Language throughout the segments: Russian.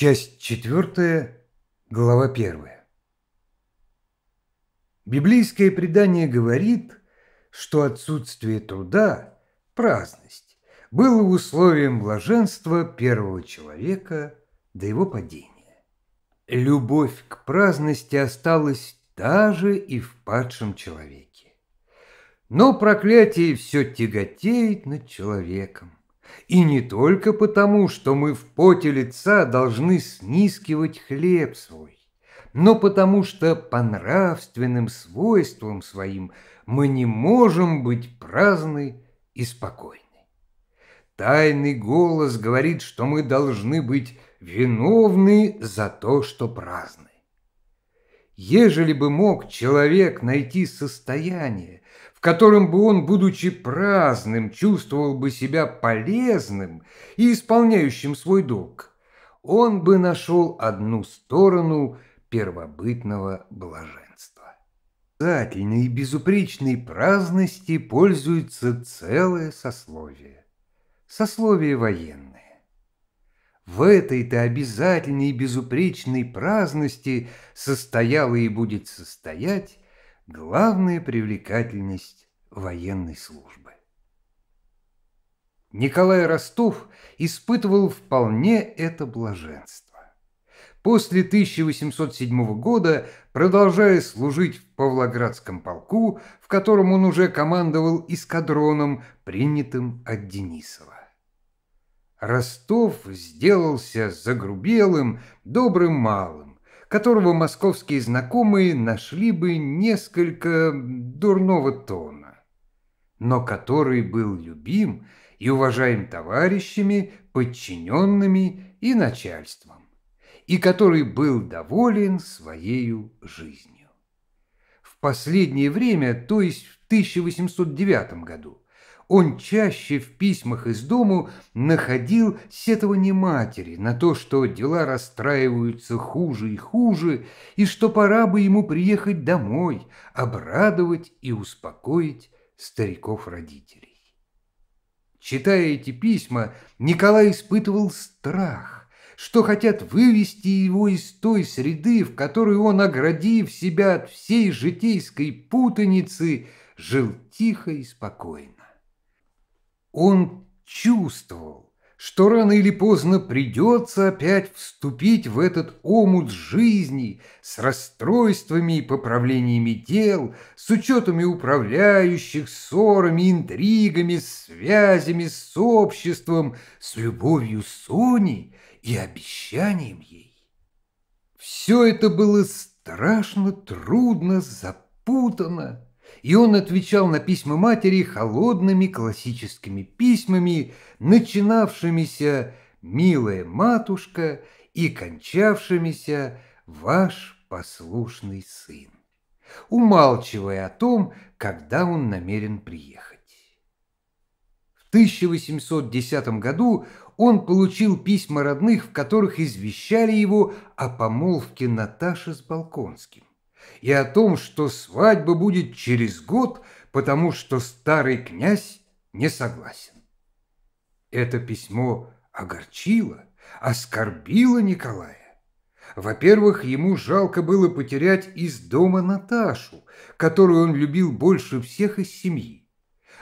Часть 4, глава 1. Библейское предание говорит, что отсутствие труда, праздность, было условием блаженства первого человека до его падения. Любовь к праздности осталась та же и в падшем человеке. Но проклятие все тяготеет над человеком и не только потому, что мы в поте лица должны снискивать хлеб свой, но потому что по нравственным свойствам своим мы не можем быть праздны и спокойны. Тайный голос говорит, что мы должны быть виновны за то, что праздны. Ежели бы мог человек найти состояние, в котором бы он, будучи праздным, чувствовал бы себя полезным и исполняющим свой долг, он бы нашел одну сторону первобытного блаженства. Обязательной и безупречной праздности пользуется целое сословие. Сословие военное. В этой-то обязательной и безупречной праздности состояла и будет состоять главная привлекательность военной службы. Николай Ростов испытывал вполне это блаженство. После 1807 года, продолжая служить в Павлоградском полку, в котором он уже командовал эскадроном, принятым от Денисова. Ростов сделался загрубелым, добрым малым, которого московские знакомые нашли бы несколько дурного тона, но который был любим и уважаем товарищами, подчиненными и начальством, и который был доволен своей жизнью. В последнее время, то есть в 1809 году, он чаще в письмах из дому находил сетование матери на то, что дела расстраиваются хуже и хуже, и что пора бы ему приехать домой, обрадовать и успокоить стариков-родителей. Читая эти письма, Николай испытывал страх, что хотят вывести его из той среды, в которой он, оградив себя от всей житейской путаницы, жил тихо и спокойно. Он чувствовал, что рано или поздно придется опять вступить в этот омут жизни с расстройствами и поправлениями дел, с учетами управляющих, ссорами, интригами, связями с обществом, с любовью Сони и обещанием ей. Все это было страшно трудно, запутано и он отвечал на письма матери холодными классическими письмами, начинавшимися «Милая матушка» и кончавшимися «Ваш послушный сын», умалчивая о том, когда он намерен приехать. В 1810 году он получил письма родных, в которых извещали его о помолвке Наташи с Балконским и о том, что свадьба будет через год, потому что старый князь не согласен. Это письмо огорчило, оскорбило Николая. Во-первых, ему жалко было потерять из дома Наташу, которую он любил больше всех из семьи.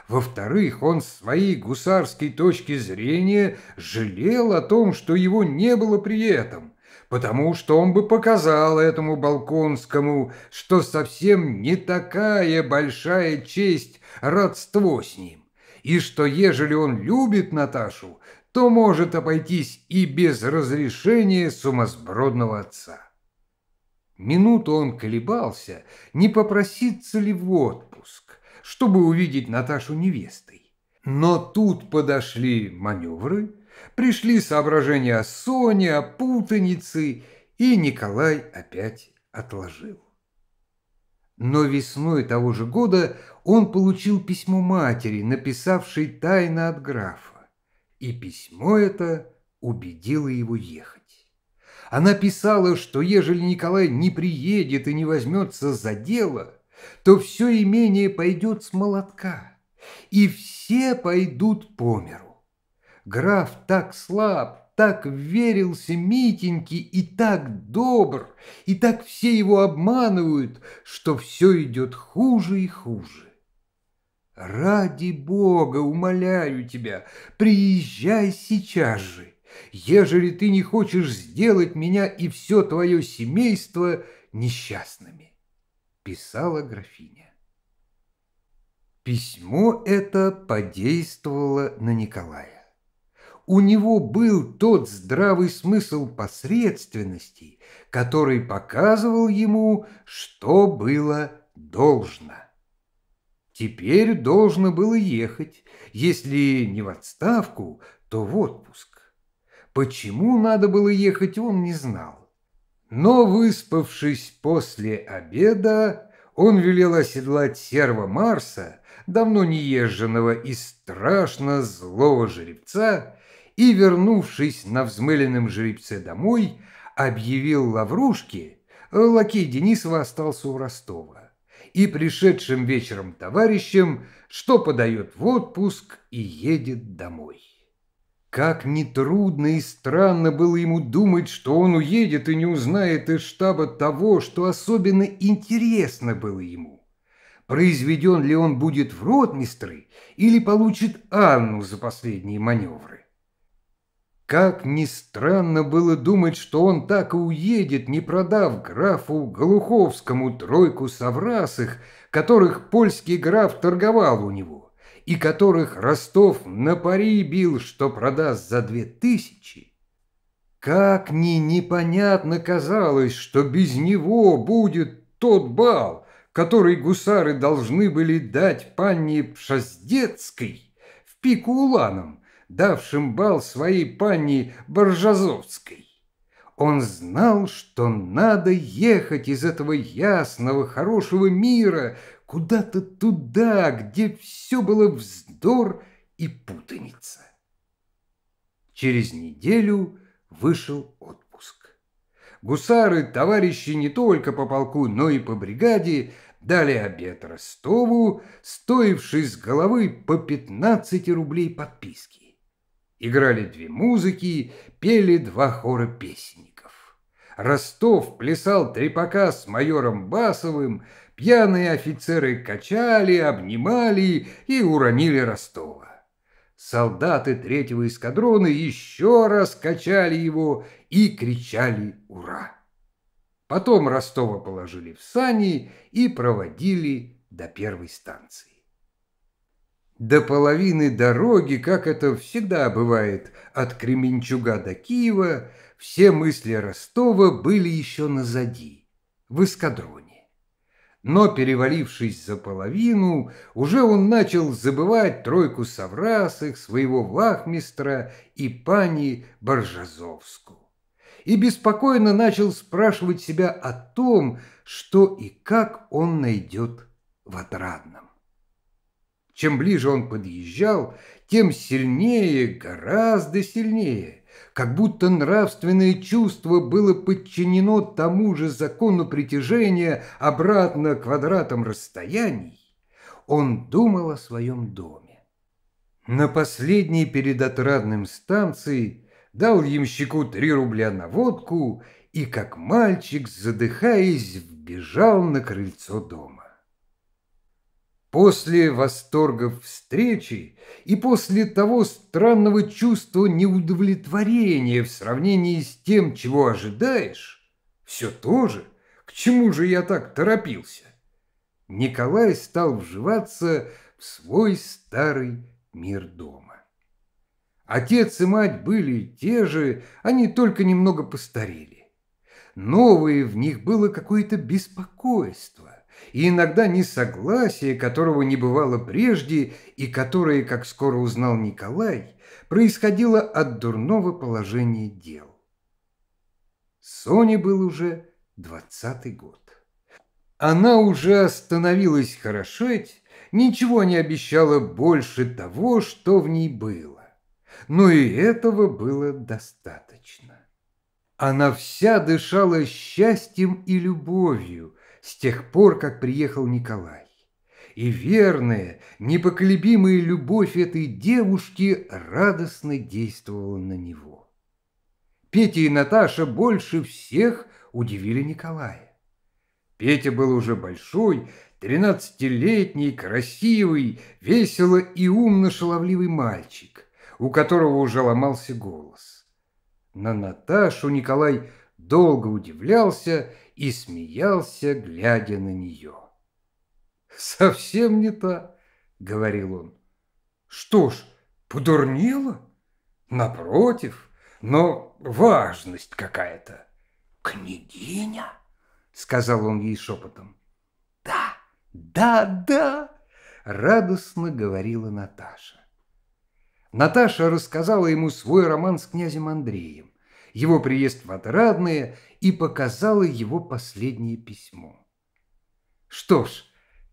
Во-вторых, он с своей гусарской точки зрения жалел о том, что его не было при этом, потому что он бы показал этому Балконскому, что совсем не такая большая честь родство с ним, и что ежели он любит Наташу, то может обойтись и без разрешения сумасбродного отца. Минуту он колебался, не попроситься ли в отпуск, чтобы увидеть Наташу невестой. Но тут подошли маневры, Пришли соображения о Соне, о путанице, и Николай опять отложил. Но весной того же года он получил письмо матери, написавшей тайно от графа, и письмо это убедило его ехать. Она писала, что ежели Николай не приедет и не возьмется за дело, то все имение пойдет с молотка, и все пойдут по миру. Граф так слаб, так верился Митеньке и так добр, и так все его обманывают, что все идет хуже и хуже. Ради Бога, умоляю тебя, приезжай сейчас же. Ежели ты не хочешь сделать меня и все твое семейство несчастными, писала графиня. Письмо это подействовало на Николая у него был тот здравый смысл посредственности, который показывал ему, что было должно. Теперь должно было ехать, если не в отставку, то в отпуск. Почему надо было ехать, он не знал. Но, выспавшись после обеда, он велел оседлать серва Марса, давно неезженного и страшно злого жеребца, и, вернувшись на взмыленном жеребце домой, объявил Лаврушке, э, лакей Денисова остался у Ростова, и пришедшим вечером товарищам, что подает в отпуск и едет домой. Как нетрудно и странно было ему думать, что он уедет и не узнает из штаба того, что особенно интересно было ему. Произведен ли он будет в ротмистры или получит Анну за последние маневры? Как ни странно было думать, что он так и уедет, не продав графу Голуховскому тройку соврасых, которых польский граф торговал у него, и которых Ростов на пари бил, что продаст за две тысячи. Как ни непонятно казалось, что без него будет тот бал, который гусары должны были дать панне Пшаздецкой в пику уланом, давшим бал своей пании Боржазовской. Он знал, что надо ехать из этого ясного, хорошего мира куда-то туда, где все было вздор и путаница. Через неделю вышел отпуск. Гусары, товарищи не только по полку, но и по бригаде, дали обед Ростову, стоивший с головы по 15 рублей подписки. Играли две музыки, пели два хора песенников. Ростов плясал трепака с майором Басовым, пьяные офицеры качали, обнимали и уронили Ростова. Солдаты третьего эскадрона еще раз качали его и кричали «Ура!». Потом Ростова положили в сани и проводили до первой станции. До половины дороги, как это всегда бывает, от Кременчуга до Киева, все мысли Ростова были еще назади, в эскадроне. Но, перевалившись за половину, уже он начал забывать тройку соврасых, своего вахмистра и пани Боржазовскую и беспокойно начал спрашивать себя о том, что и как он найдет в отрадном. Чем ближе он подъезжал, тем сильнее, гораздо сильнее, как будто нравственное чувство было подчинено тому же закону притяжения обратно квадратам расстояний, он думал о своем доме. На последней перед отрадным станцией дал ямщику три рубля на водку и, как мальчик, задыхаясь, вбежал на крыльцо дома. После восторгов встречи и после того странного чувства неудовлетворения в сравнении с тем, чего ожидаешь, все то же, к чему же я так торопился, Николай стал вживаться в свой старый мир дома. Отец и мать были те же, они только немного постарели. Новое в них было какое-то беспокойство, и иногда несогласие, которого не бывало прежде и которое, как скоро узнал Николай, происходило от дурного положения дел. Соне был уже двадцатый год. Она уже остановилась хорошеть, ничего не обещала больше того, что в ней было. Но и этого было достаточно. Она вся дышала счастьем и любовью, с тех пор, как приехал Николай. И верная, непоколебимая любовь этой девушки радостно действовала на него. Петя и Наташа больше всех удивили Николая. Петя был уже большой, тринадцатилетний, красивый, весело и умно шаловливый мальчик, у которого уже ломался голос. На Наташу Николай долго удивлялся и смеялся, глядя на нее. «Совсем не та», — говорил он. «Что ж, подурнела? Напротив, но важность какая-то». «Княгиня?» — сказал он ей шепотом. «Да, да, да!» — радостно говорила Наташа. Наташа рассказала ему свой роман с князем Андреем его приезд в Отрадное и показала его последнее письмо. «Что ж,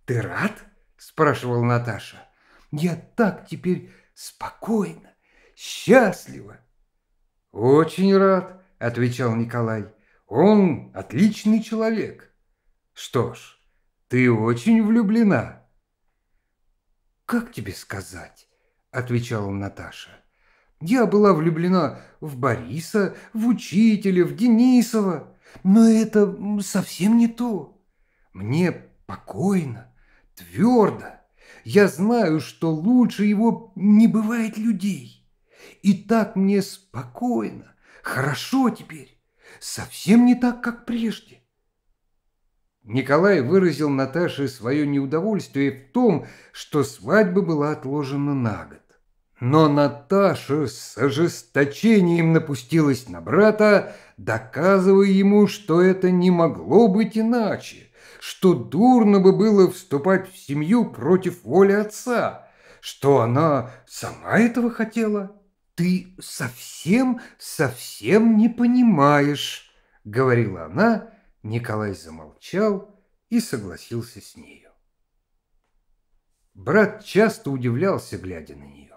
ты рад?» – спрашивала Наташа. «Я так теперь спокойно, счастливо». «Очень рад», – отвечал Николай. «Он отличный человек». «Что ж, ты очень влюблена». «Как тебе сказать?» – отвечала Наташа. Я была влюблена в Бориса, в учителя, в Денисова. Но это совсем не то. Мне покойно, твердо. Я знаю, что лучше его не бывает людей. И так мне спокойно, хорошо теперь. Совсем не так, как прежде. Николай выразил Наташе свое неудовольствие в том, что свадьба была отложена на год. Но Наташа с ожесточением напустилась на брата, доказывая ему, что это не могло быть иначе, что дурно бы было вступать в семью против воли отца, что она сама этого хотела. «Ты совсем, совсем не понимаешь», — говорила она, Николай замолчал и согласился с нею. Брат часто удивлялся, глядя на нее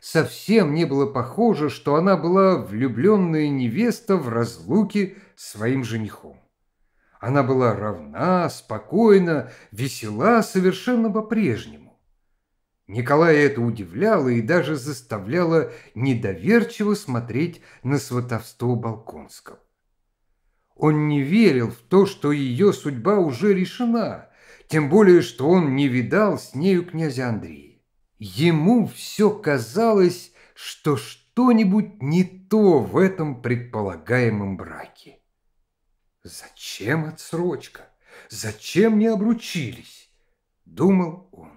совсем не было похоже, что она была влюбленная невеста в разлуке с своим женихом. Она была равна, спокойна, весела совершенно по-прежнему. Николая это удивляло и даже заставляло недоверчиво смотреть на сватовство Балконского. Он не верил в то, что ее судьба уже решена, тем более, что он не видал с нею князя Андрея. Ему все казалось, что что-нибудь не то в этом предполагаемом браке. «Зачем отсрочка? Зачем не обручились?» – думал он.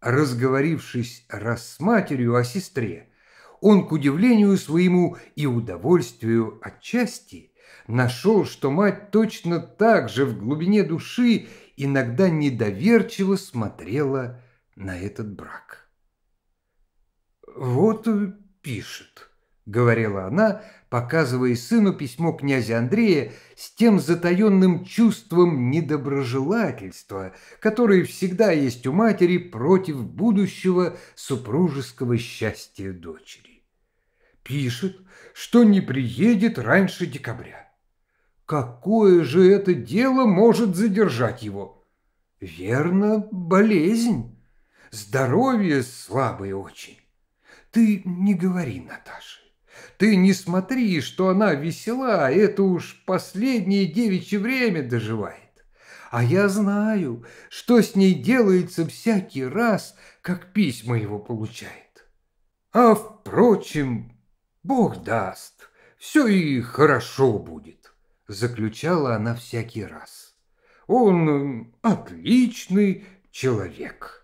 Разговорившись раз с матерью о сестре, он, к удивлению своему и удовольствию отчасти, нашел, что мать точно так же в глубине души иногда недоверчиво смотрела на этот брак. «Вот пишет», — говорила она, показывая сыну письмо князя Андрея с тем затаенным чувством недоброжелательства, которое всегда есть у матери против будущего супружеского счастья дочери. Пишет, что не приедет раньше декабря. Какое же это дело может задержать его? Верно, болезнь здоровье слабое очень. Ты не говори, Наташе, Ты не смотри, что она весела, это уж последнее девичье время доживает. А я знаю, что с ней делается всякий раз, как письма его получает. А, впрочем, Бог даст, все и хорошо будет, заключала она всякий раз. Он отличный человек».